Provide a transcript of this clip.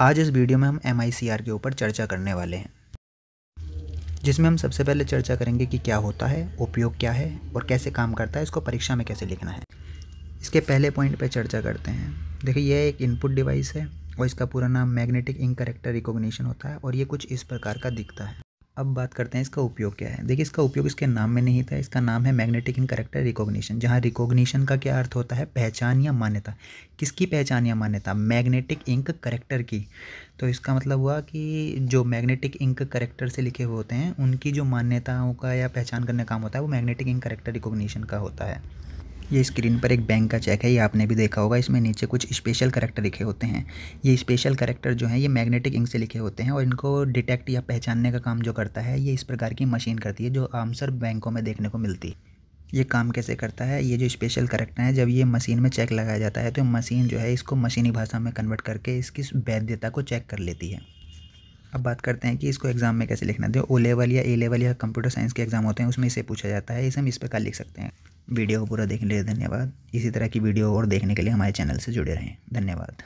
आज इस वीडियो में हम एम के ऊपर चर्चा करने वाले हैं जिसमें हम सबसे पहले चर्चा करेंगे कि क्या होता है उपयोग क्या है और कैसे काम करता है इसको परीक्षा में कैसे लिखना है इसके पहले पॉइंट पर चर्चा करते हैं देखिए यह एक इनपुट डिवाइस है और इसका पूरा नाम मैग्नेटिक इंक करेक्टर रिकॉग्निशन होता है और ये कुछ इस प्रकार का दिखता है अब बात करते हैं इसका उपयोग क्या है देखिए इसका उपयोग इसके नाम में नहीं था इसका नाम है मैग्नेटिक इन करेक्टर रिकॉग्निशन जहाँ रिकॉग्निशन का क्या अर्थ होता है पहचान या मान्यता किसकी पहचान या मान्यता मैग्नेटिक इंक करेक्टर की तो इसका मतलब हुआ कि जो मैग्नेटिक इंक करेक्टर से लिखे हुए होते हैं उनकी जो मान्यताओं का या पहचान करने का काम होता है वो मैग्नेटिक इंक करेक्टर रिकोगनीशन का होता है ये स्क्रीन पर एक बैंक का चेक है ये आपने भी देखा होगा इसमें नीचे कुछ स्पेशल करेक्टर लिखे होते हैं ये स्पेशल करेक्टर जो है ये मैग्नेटिक इंक से लिखे होते हैं और इनको डिटेक्ट या पहचानने का काम जो करता है ये इस प्रकार की मशीन करती है जो आमसर बैंकों में देखने को मिलती है ये काम कैसे करता है ये जो स्पेशल करेक्टर है जब ये मशीन में चेक लगाया जाता है तो मशीन जो है इसको मशीनी भाषा में कन्वर्ट करके इसकी वैधता को चेक कर लेती है अब बात करते हैं कि इसको एग्ज़ाम में कैसे लिखना है ओ लेवल या ए लेवल या कंप्यूटर साइंस के एग्ज़ाम होते हैं उसमें इसे पूछा जाता है इसे हम इस प्रकार लिख सकते हैं वीडियो को पूरा देखने के लिए धन्यवाद इसी तरह की वीडियो और देखने के लिए हमारे चैनल से जुड़े रहें धन्यवाद